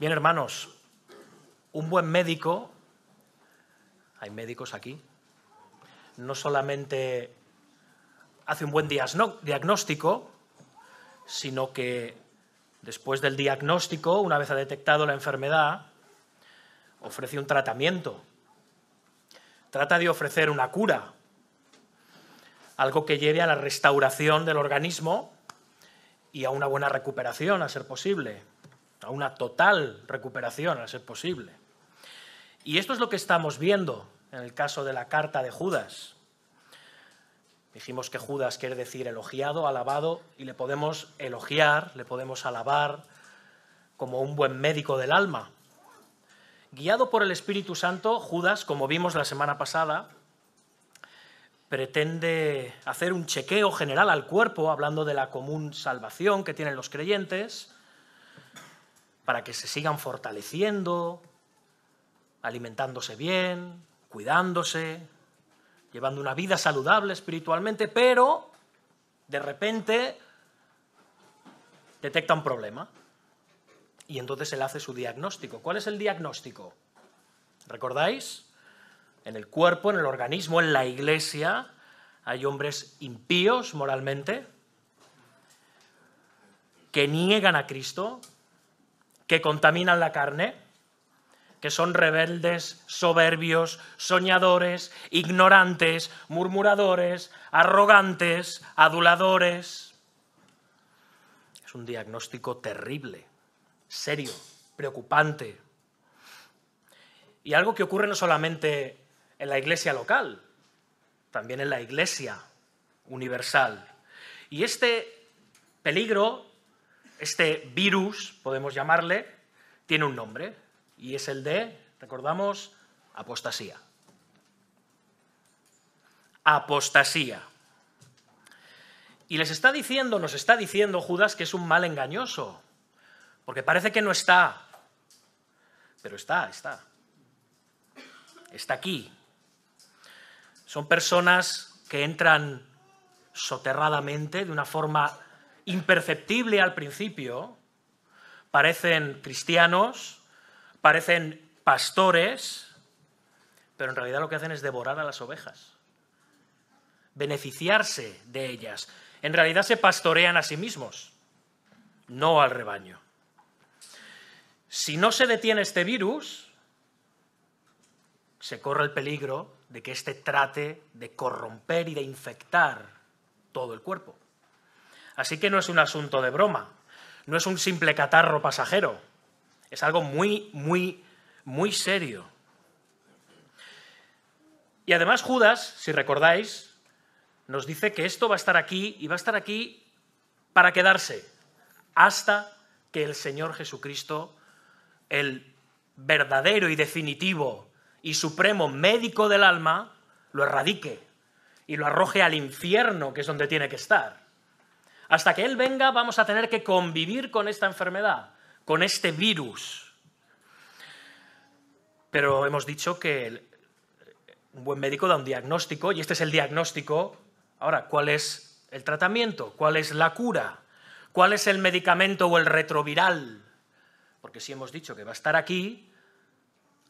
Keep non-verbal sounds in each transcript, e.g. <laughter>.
Bien, hermanos, un buen médico, hay médicos aquí, no solamente hace un buen diagnóstico, sino que después del diagnóstico, una vez ha detectado la enfermedad, ofrece un tratamiento. Trata de ofrecer una cura, algo que lleve a la restauración del organismo y a una buena recuperación, a ser posible a una total recuperación, a ser posible. Y esto es lo que estamos viendo en el caso de la carta de Judas. Dijimos que Judas quiere decir elogiado, alabado, y le podemos elogiar, le podemos alabar como un buen médico del alma. Guiado por el Espíritu Santo, Judas, como vimos la semana pasada, pretende hacer un chequeo general al cuerpo, hablando de la común salvación que tienen los creyentes, para que se sigan fortaleciendo, alimentándose bien, cuidándose, llevando una vida saludable espiritualmente, pero de repente detecta un problema y entonces él hace su diagnóstico. ¿Cuál es el diagnóstico? ¿Recordáis? En el cuerpo, en el organismo, en la iglesia, hay hombres impíos moralmente que niegan a Cristo, que contaminan la carne, que son rebeldes, soberbios, soñadores, ignorantes, murmuradores, arrogantes, aduladores. Es un diagnóstico terrible, serio, preocupante. Y algo que ocurre no solamente en la iglesia local, también en la iglesia universal. Y este peligro este virus, podemos llamarle, tiene un nombre y es el de, recordamos, apostasía. Apostasía. Y les está diciendo, nos está diciendo Judas que es un mal engañoso, porque parece que no está, pero está, está. Está aquí. Son personas que entran soterradamente, de una forma imperceptible al principio, parecen cristianos, parecen pastores, pero en realidad lo que hacen es devorar a las ovejas, beneficiarse de ellas. En realidad se pastorean a sí mismos, no al rebaño. Si no se detiene este virus, se corre el peligro de que éste trate de corromper y de infectar todo el cuerpo. Así que no es un asunto de broma, no es un simple catarro pasajero, es algo muy, muy, muy serio. Y además Judas, si recordáis, nos dice que esto va a estar aquí y va a estar aquí para quedarse hasta que el Señor Jesucristo, el verdadero y definitivo y supremo médico del alma, lo erradique y lo arroje al infierno, que es donde tiene que estar. Hasta que Él venga vamos a tener que convivir con esta enfermedad, con este virus. Pero hemos dicho que un buen médico da un diagnóstico y este es el diagnóstico. Ahora, ¿cuál es el tratamiento? ¿Cuál es la cura? ¿Cuál es el medicamento o el retroviral? Porque si hemos dicho que va a estar aquí,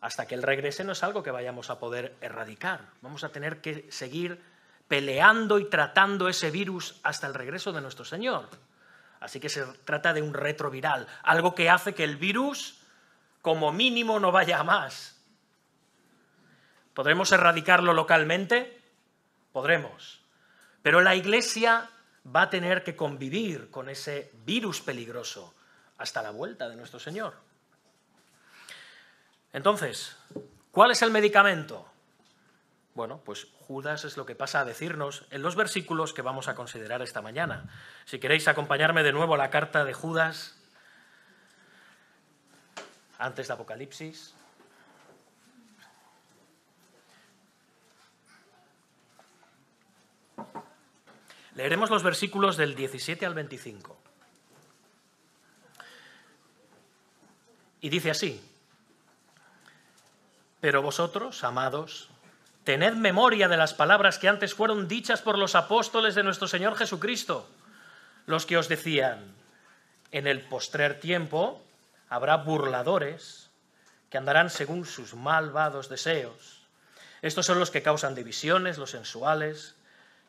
hasta que Él regrese no es algo que vayamos a poder erradicar. Vamos a tener que seguir peleando y tratando ese virus hasta el regreso de nuestro Señor. Así que se trata de un retroviral, algo que hace que el virus como mínimo no vaya más. ¿Podremos erradicarlo localmente? Podremos. Pero la Iglesia va a tener que convivir con ese virus peligroso hasta la vuelta de nuestro Señor. Entonces, ¿cuál es el medicamento? Bueno, pues Judas es lo que pasa a decirnos en los versículos que vamos a considerar esta mañana. Si queréis acompañarme de nuevo a la carta de Judas antes de Apocalipsis. Leeremos los versículos del 17 al 25. Y dice así, pero vosotros, amados, Tened memoria de las palabras que antes fueron dichas por los apóstoles de nuestro Señor Jesucristo, los que os decían, en el postrer tiempo habrá burladores que andarán según sus malvados deseos. Estos son los que causan divisiones, los sensuales,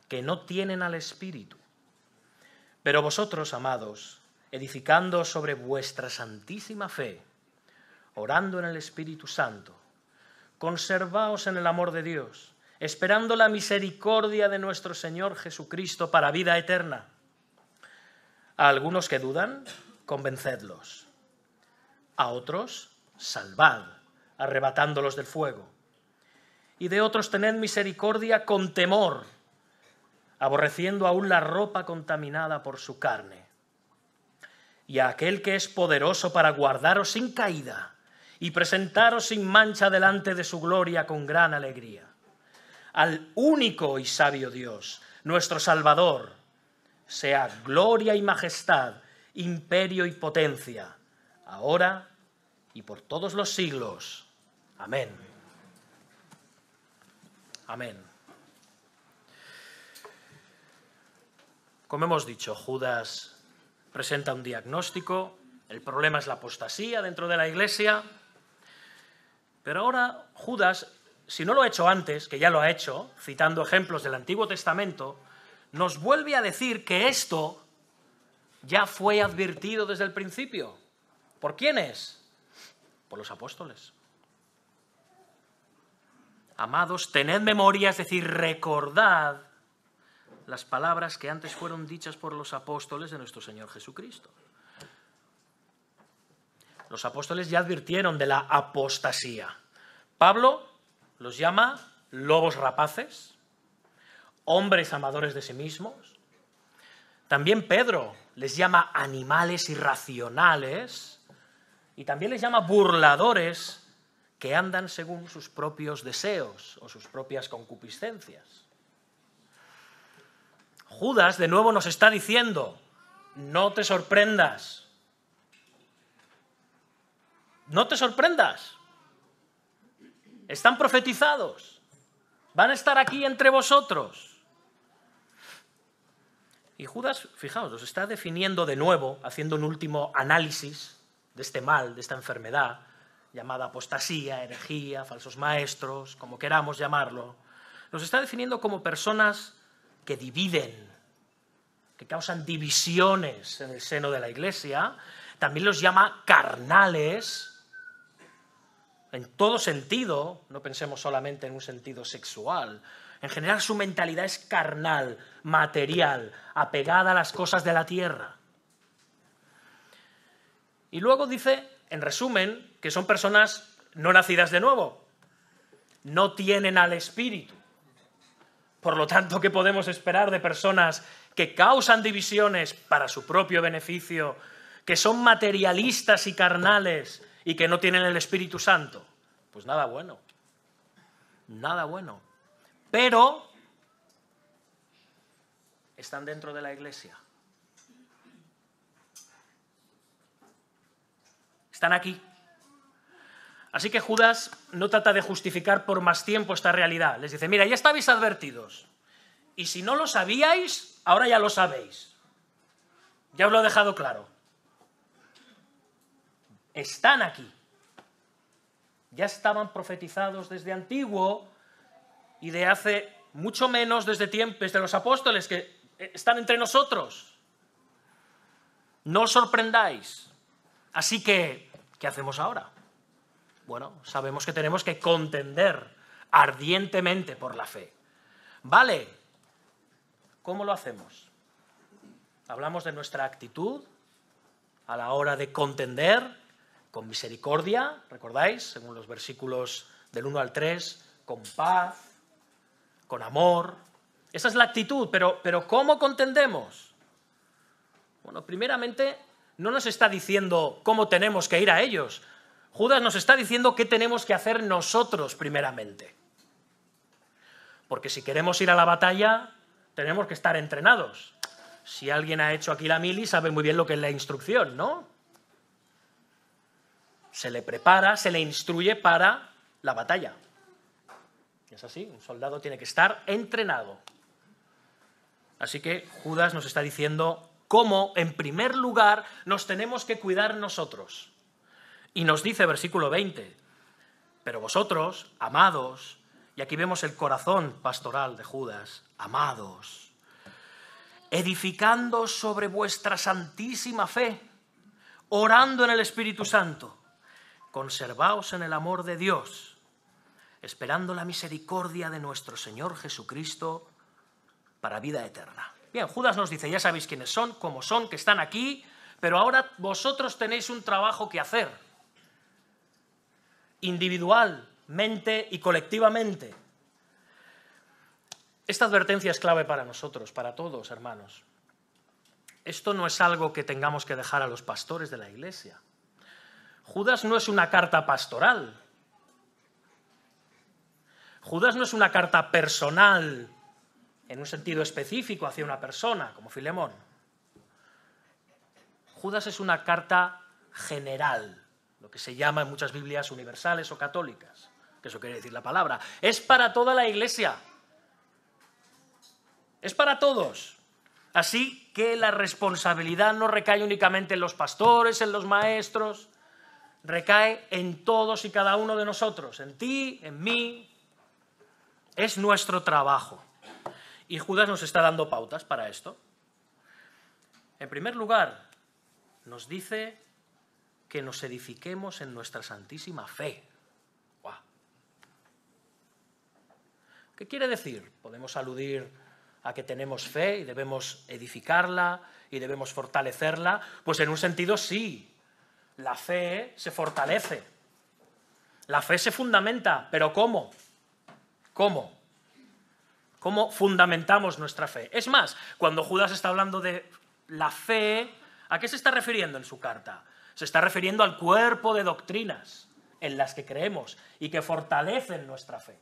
que no tienen al Espíritu. Pero vosotros, amados, edificando sobre vuestra santísima fe, orando en el Espíritu Santo, conservaos en el amor de Dios, esperando la misericordia de nuestro Señor Jesucristo para vida eterna. A algunos que dudan, convencedlos. A otros, salvad, arrebatándolos del fuego. Y de otros tened misericordia con temor, aborreciendo aún la ropa contaminada por su carne. Y a aquel que es poderoso para guardaros sin caída y presentaros sin mancha delante de su gloria con gran alegría. Al único y sabio Dios, nuestro Salvador, sea gloria y majestad, imperio y potencia, ahora y por todos los siglos. Amén. Amén. Como hemos dicho, Judas presenta un diagnóstico, el problema es la apostasía dentro de la iglesia, pero ahora Judas, si no lo ha hecho antes, que ya lo ha hecho, citando ejemplos del Antiguo Testamento, nos vuelve a decir que esto ya fue advertido desde el principio. ¿Por quiénes? Por los apóstoles. Amados, tened memoria, es decir, recordad las palabras que antes fueron dichas por los apóstoles de nuestro Señor Jesucristo los apóstoles ya advirtieron de la apostasía. Pablo los llama lobos rapaces, hombres amadores de sí mismos. También Pedro les llama animales irracionales y también les llama burladores que andan según sus propios deseos o sus propias concupiscencias. Judas de nuevo nos está diciendo, no te sorprendas, no te sorprendas. Están profetizados. Van a estar aquí entre vosotros. Y Judas, fijaos, los está definiendo de nuevo, haciendo un último análisis de este mal, de esta enfermedad, llamada apostasía, herejía, falsos maestros, como queramos llamarlo. Los está definiendo como personas que dividen, que causan divisiones en el seno de la iglesia. También los llama carnales, en todo sentido, no pensemos solamente en un sentido sexual, en general su mentalidad es carnal, material, apegada a las cosas de la tierra. Y luego dice, en resumen, que son personas no nacidas de nuevo, no tienen al espíritu. Por lo tanto, ¿qué podemos esperar de personas que causan divisiones para su propio beneficio, que son materialistas y carnales, y que no tienen el Espíritu Santo? Pues nada bueno. Nada bueno. Pero están dentro de la iglesia. Están aquí. Así que Judas no trata de justificar por más tiempo esta realidad. Les dice, mira, ya estabais advertidos. Y si no lo sabíais, ahora ya lo sabéis. Ya os lo he dejado claro están aquí. Ya estaban profetizados desde antiguo y de hace mucho menos desde, tiempos de los apóstoles que eh, están entre nosotros. No os sorprendáis. Así que, ¿qué hacemos ahora? Bueno, sabemos que tenemos que contender ardientemente por la fe. Vale, ¿cómo lo hacemos? Hablamos de nuestra actitud a la hora de contender con misericordia, recordáis, según los versículos del 1 al 3, con paz, con amor. Esa es la actitud, pero, pero ¿cómo contendemos? Bueno, primeramente no nos está diciendo cómo tenemos que ir a ellos. Judas nos está diciendo qué tenemos que hacer nosotros primeramente. Porque si queremos ir a la batalla, tenemos que estar entrenados. Si alguien ha hecho aquí la mili, sabe muy bien lo que es la instrucción, ¿no? se le prepara, se le instruye para la batalla. Es así, un soldado tiene que estar entrenado. Así que Judas nos está diciendo cómo, en primer lugar, nos tenemos que cuidar nosotros. Y nos dice versículo 20, pero vosotros, amados, y aquí vemos el corazón pastoral de Judas, amados, edificando sobre vuestra santísima fe, orando en el Espíritu Santo conservaos en el amor de Dios, esperando la misericordia de nuestro Señor Jesucristo para vida eterna. Bien, Judas nos dice, ya sabéis quiénes son, cómo son, que están aquí, pero ahora vosotros tenéis un trabajo que hacer, individualmente y colectivamente. Esta advertencia es clave para nosotros, para todos, hermanos. Esto no es algo que tengamos que dejar a los pastores de la iglesia. Judas no es una carta pastoral. Judas no es una carta personal en un sentido específico hacia una persona, como Filemón. Judas es una carta general, lo que se llama en muchas Biblias universales o católicas, que eso quiere decir la palabra. Es para toda la iglesia. Es para todos. Así que la responsabilidad no recae únicamente en los pastores, en los maestros, recae en todos y cada uno de nosotros, en ti, en mí. Es nuestro trabajo. Y Judas nos está dando pautas para esto. En primer lugar, nos dice que nos edifiquemos en nuestra santísima fe. ¿Qué quiere decir? Podemos aludir a que tenemos fe y debemos edificarla y debemos fortalecerla. Pues en un sentido sí, la fe se fortalece. La fe se fundamenta, pero ¿cómo? ¿Cómo? ¿Cómo fundamentamos nuestra fe? Es más, cuando Judas está hablando de la fe, ¿a qué se está refiriendo en su carta? Se está refiriendo al cuerpo de doctrinas en las que creemos y que fortalecen nuestra fe.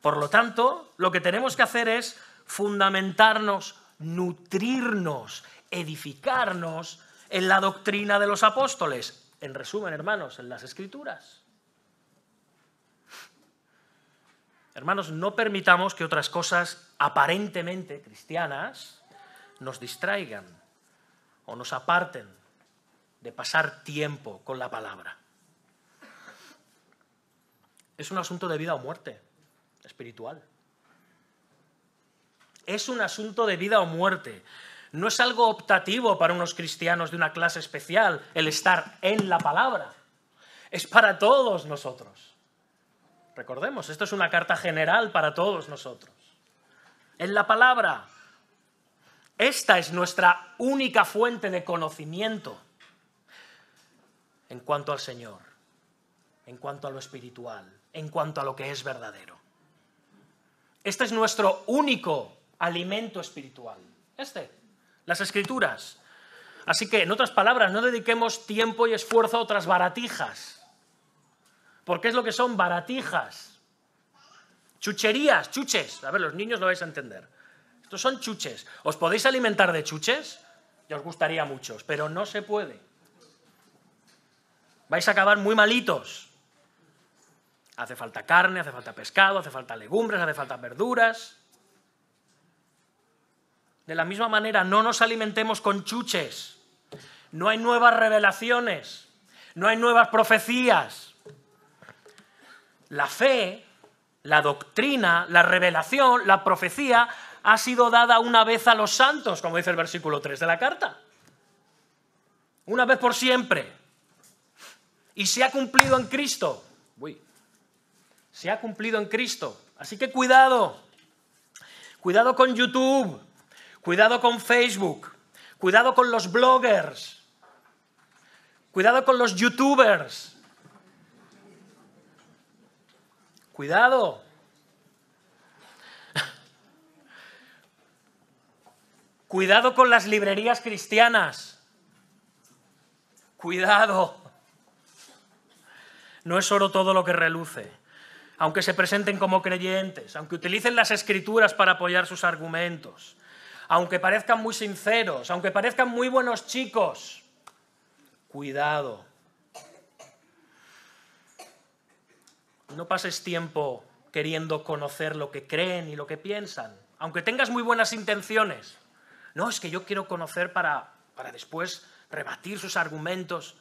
Por lo tanto, lo que tenemos que hacer es fundamentarnos, nutrirnos, edificarnos en la doctrina de los apóstoles, en resumen, hermanos, en las escrituras. Hermanos, no permitamos que otras cosas aparentemente cristianas nos distraigan o nos aparten de pasar tiempo con la palabra. Es un asunto de vida o muerte espiritual. Es un asunto de vida o muerte. No es algo optativo para unos cristianos de una clase especial el estar en la palabra. Es para todos nosotros. Recordemos, esto es una carta general para todos nosotros. En la palabra. Esta es nuestra única fuente de conocimiento en cuanto al Señor, en cuanto a lo espiritual, en cuanto a lo que es verdadero. Este es nuestro único alimento espiritual. Este las escrituras. Así que, en otras palabras, no dediquemos tiempo y esfuerzo a otras baratijas. Porque es lo que son baratijas. Chucherías, chuches. A ver, los niños lo vais a entender. Estos son chuches. ¿Os podéis alimentar de chuches? Ya os gustaría muchos, pero no se puede. Vais a acabar muy malitos. Hace falta carne, hace falta pescado, hace falta legumbres, hace falta verduras. De la misma manera, no nos alimentemos con chuches. No hay nuevas revelaciones. No hay nuevas profecías. La fe, la doctrina, la revelación, la profecía ha sido dada una vez a los santos, como dice el versículo 3 de la carta. Una vez por siempre. Y se ha cumplido en Cristo. Uy. Se ha cumplido en Cristo. Así que cuidado. Cuidado con YouTube. Cuidado con Facebook. Cuidado con los bloggers. Cuidado con los youtubers. Cuidado. <laughs> Cuidado con las librerías cristianas. Cuidado. No es oro todo lo que reluce. Aunque se presenten como creyentes, aunque utilicen las escrituras para apoyar sus argumentos, aunque parezcan muy sinceros, aunque parezcan muy buenos chicos, cuidado. No pases tiempo queriendo conocer lo que creen y lo que piensan, aunque tengas muy buenas intenciones. No, es que yo quiero conocer para, para después rebatir sus argumentos.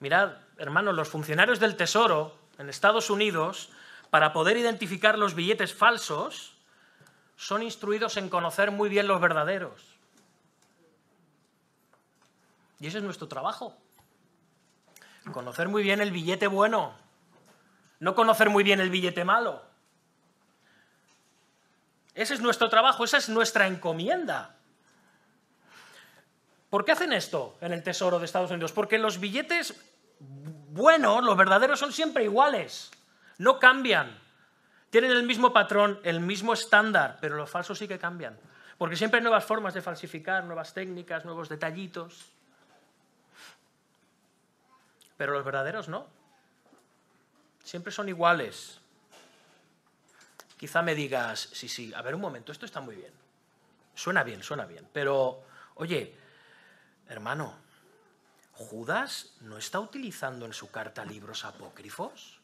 Mirad, hermanos, los funcionarios del Tesoro en Estados Unidos, para poder identificar los billetes falsos, son instruidos en conocer muy bien los verdaderos. Y ese es nuestro trabajo. Conocer muy bien el billete bueno, no conocer muy bien el billete malo. Ese es nuestro trabajo, esa es nuestra encomienda. ¿Por qué hacen esto en el Tesoro de Estados Unidos? Porque los billetes buenos, los verdaderos, son siempre iguales, no cambian. Tienen el mismo patrón, el mismo estándar, pero los falsos sí que cambian. Porque siempre hay nuevas formas de falsificar, nuevas técnicas, nuevos detallitos. Pero los verdaderos no. Siempre son iguales. Quizá me digas, sí, sí, a ver un momento, esto está muy bien. Suena bien, suena bien. Pero, oye, hermano, Judas no está utilizando en su carta libros apócrifos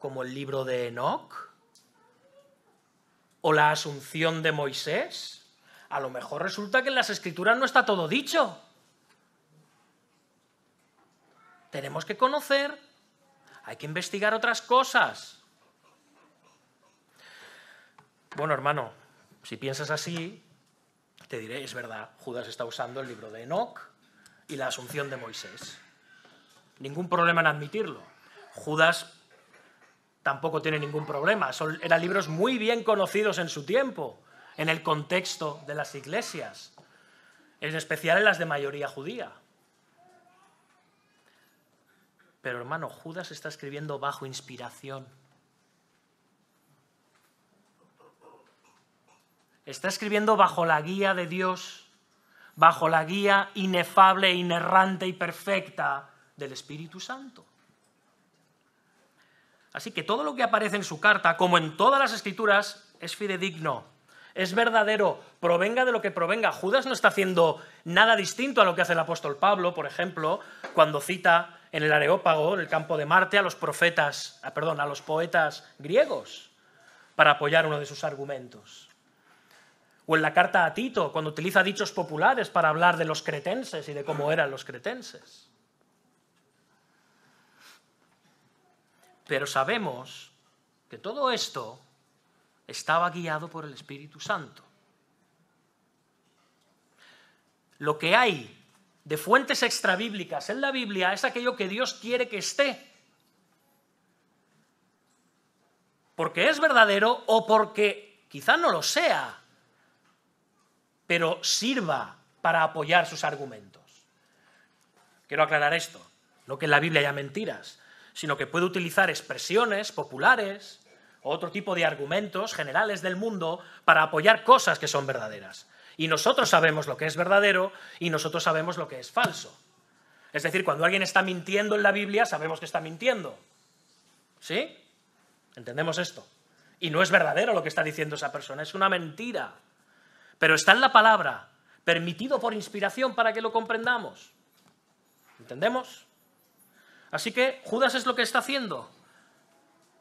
como el libro de Enoch o la asunción de Moisés. A lo mejor resulta que en las escrituras no está todo dicho. Tenemos que conocer, hay que investigar otras cosas. Bueno, hermano, si piensas así, te diré, es verdad, Judas está usando el libro de Enoch y la asunción de Moisés. Ningún problema en admitirlo. Judas tampoco tiene ningún problema. eran libros muy bien conocidos en su tiempo, en el contexto de las iglesias, en especial en las de mayoría judía. Pero hermano, Judas está escribiendo bajo inspiración. Está escribiendo bajo la guía de Dios, bajo la guía inefable, inerrante y perfecta del Espíritu Santo. Así que todo lo que aparece en su carta, como en todas las escrituras, es fidedigno, es verdadero, provenga de lo que provenga. Judas no está haciendo nada distinto a lo que hace el apóstol Pablo, por ejemplo, cuando cita en el Areópago, en el campo de Marte, a los profetas, ah, perdón, a los poetas griegos para apoyar uno de sus argumentos. O en la carta a Tito, cuando utiliza dichos populares para hablar de los cretenses y de cómo eran los cretenses. Pero sabemos que todo esto estaba guiado por el Espíritu Santo. Lo que hay de fuentes extrabíblicas en la Biblia es aquello que Dios quiere que esté. Porque es verdadero o porque quizá no lo sea, pero sirva para apoyar sus argumentos. Quiero aclarar esto, no que en la Biblia haya mentiras, sino que puede utilizar expresiones populares o otro tipo de argumentos generales del mundo para apoyar cosas que son verdaderas. Y nosotros sabemos lo que es verdadero y nosotros sabemos lo que es falso. Es decir, cuando alguien está mintiendo en la Biblia, sabemos que está mintiendo. ¿Sí? ¿Entendemos esto? Y no es verdadero lo que está diciendo esa persona, es una mentira. Pero está en la palabra, permitido por inspiración para que lo comprendamos. ¿Entendemos? Así que Judas es lo que está haciendo.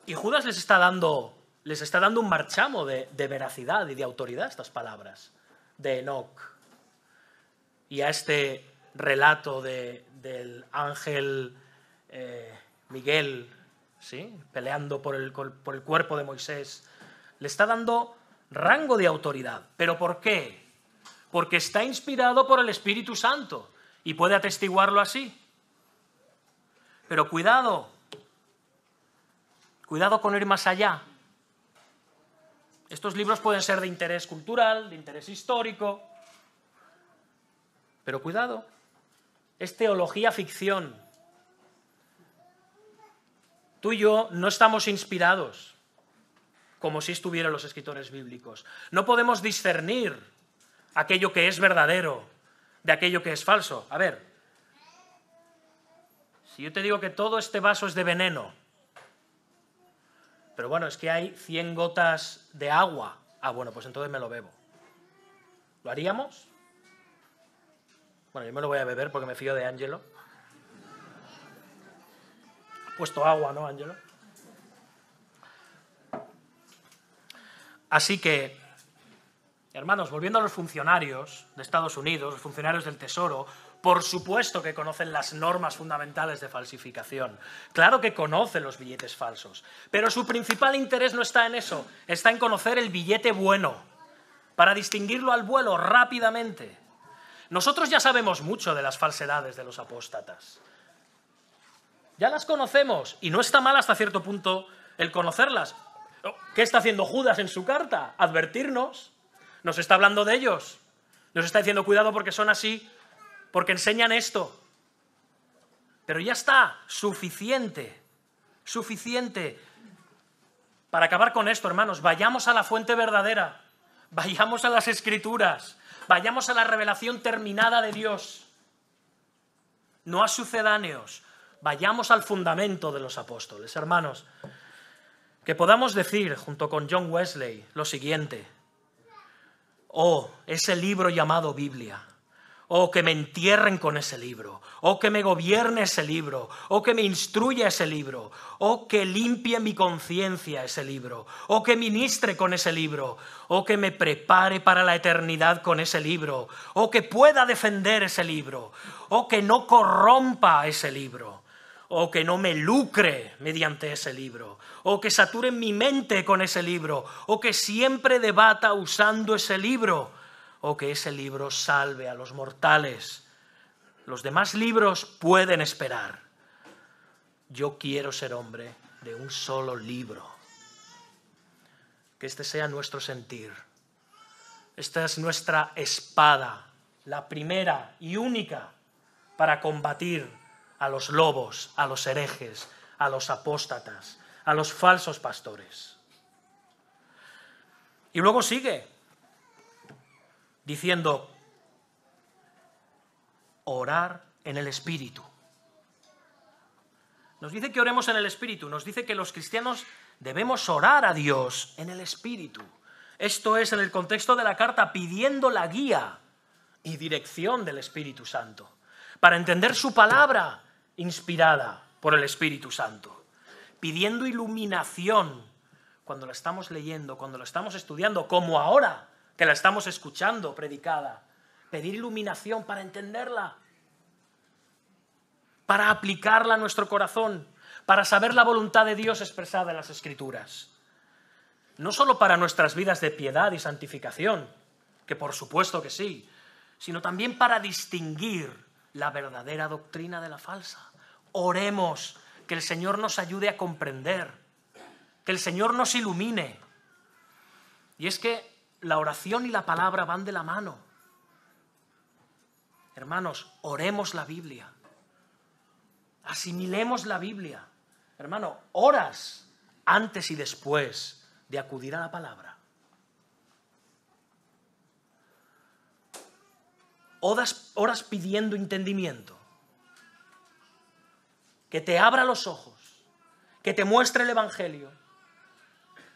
Y Judas les está dando, les está dando un marchamo de, veracidad y de autoridad estas palabras de Enoch y a este relato del ángel eh, Miguel ¿sí? peleando por el cuerpo de Moisés. Le está dando rango de autoridad. ¿Pero por qué? Porque está inspirado por el Espíritu Santo y puede atestiguarlo así. Pero cuidado, cuidado con ir más allá. Estos libros pueden ser de interés cultural, de interés histórico, pero cuidado, es teología ficción. Tú y yo no estamos inspirados como si estuvieran los escritores bíblicos. No podemos discernir aquello que es verdadero de aquello que es falso. A ver, y yo te digo que todo este vaso es de veneno, pero bueno, es que hay 100 gotas de agua. Ah, bueno, pues entonces me lo bebo. ¿Lo haríamos? Bueno, yo me lo voy a beber porque me fío de Ángelo. Ha puesto agua, ¿no, Ángelo? Así que, hermanos, volviendo a los funcionarios de Estados Unidos, los funcionarios del Tesoro, por supuesto que conocen las normas fundamentales de falsificación. Claro que conocen los billetes falsos. Pero su principal interés no está en eso, está en conocer el billete bueno, para distinguirlo al vuelo rápidamente. Nosotros ya sabemos mucho de las falsedades de los apóstatas. Ya las conocemos y no está mal hasta cierto punto el conocerlas. Oh, ¿Qué está haciendo Judas en su carta? Advertirnos. Nos está hablando de ellos. Nos está diciendo cuidado porque son así, porque enseñan esto. Pero ya está, suficiente, suficiente. Para acabar con esto, hermanos, vayamos a la fuente verdadera, vayamos a las escrituras, vayamos a la revelación terminada de Dios, no a sucedáneos, vayamos al fundamento de los apóstoles, hermanos. Que podamos decir, junto con John Wesley, lo siguiente, oh, ese libro llamado Biblia o que me entierren con ese libro, o que me gobierne ese libro, o que me instruya ese libro, o que limpie mi conciencia ese libro, o que ministre con ese libro, o que me prepare para la eternidad con ese libro, o que pueda defender ese libro, o que no corrompa ese libro, o que no me lucre mediante ese libro, o que sature mi mente con ese libro, o que siempre debata usando ese libro o que ese libro salve a los mortales. Los demás libros pueden esperar. Yo quiero ser hombre de un solo libro. Que este sea nuestro sentir. Esta es nuestra espada, la primera y única para combatir a los lobos, a los herejes, a los apóstatas, a los falsos pastores. Y luego sigue, diciendo, orar en el Espíritu. Nos dice que oremos en el Espíritu, nos dice que los cristianos debemos orar a Dios en el Espíritu. Esto es en el contexto de la carta pidiendo la guía y dirección del Espíritu Santo, para entender su palabra inspirada por el Espíritu Santo, pidiendo iluminación cuando la estamos leyendo, cuando la estamos estudiando, como ahora que la estamos escuchando predicada. Pedir iluminación para entenderla, para aplicarla a nuestro corazón, para saber la voluntad de Dios expresada en las Escrituras. No solo para nuestras vidas de piedad y santificación, que por supuesto que sí, sino también para distinguir la verdadera doctrina de la falsa. Oremos que el Señor nos ayude a comprender, que el Señor nos ilumine. Y es que la oración y la palabra van de la mano. Hermanos, oremos la Biblia. Asimilemos la Biblia. Hermano, horas antes y después de acudir a la palabra. Horas, horas pidiendo entendimiento. Que te abra los ojos. Que te muestre el Evangelio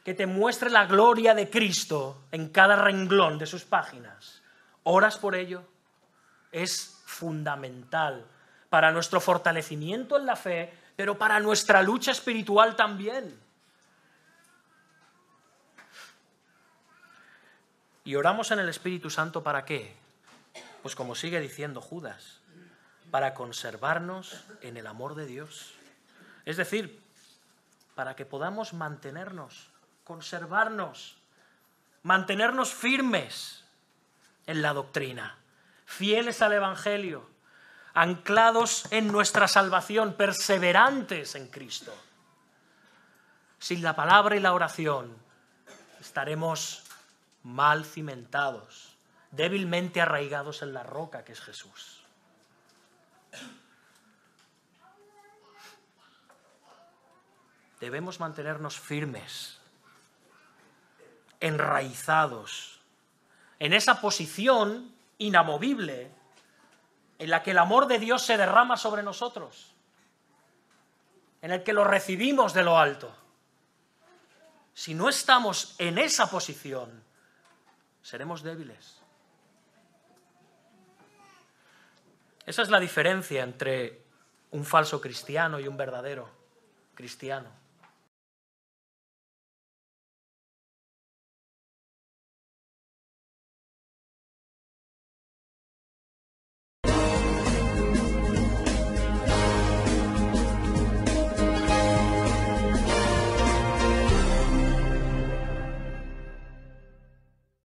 que te muestre la gloria de Cristo en cada renglón de sus páginas. ¿Oras por ello? Es fundamental para nuestro fortalecimiento en la fe, pero para nuestra lucha espiritual también. ¿Y oramos en el Espíritu Santo para qué? Pues como sigue diciendo Judas, para conservarnos en el amor de Dios. Es decir, para que podamos mantenernos conservarnos, mantenernos firmes en la doctrina, fieles al Evangelio, anclados en nuestra salvación, perseverantes en Cristo. Sin la palabra y la oración estaremos mal cimentados, débilmente arraigados en la roca que es Jesús. Debemos mantenernos firmes enraizados en esa posición inamovible en la que el amor de Dios se derrama sobre nosotros, en el que lo recibimos de lo alto. Si no estamos en esa posición, seremos débiles. Esa es la diferencia entre un falso cristiano y un verdadero cristiano.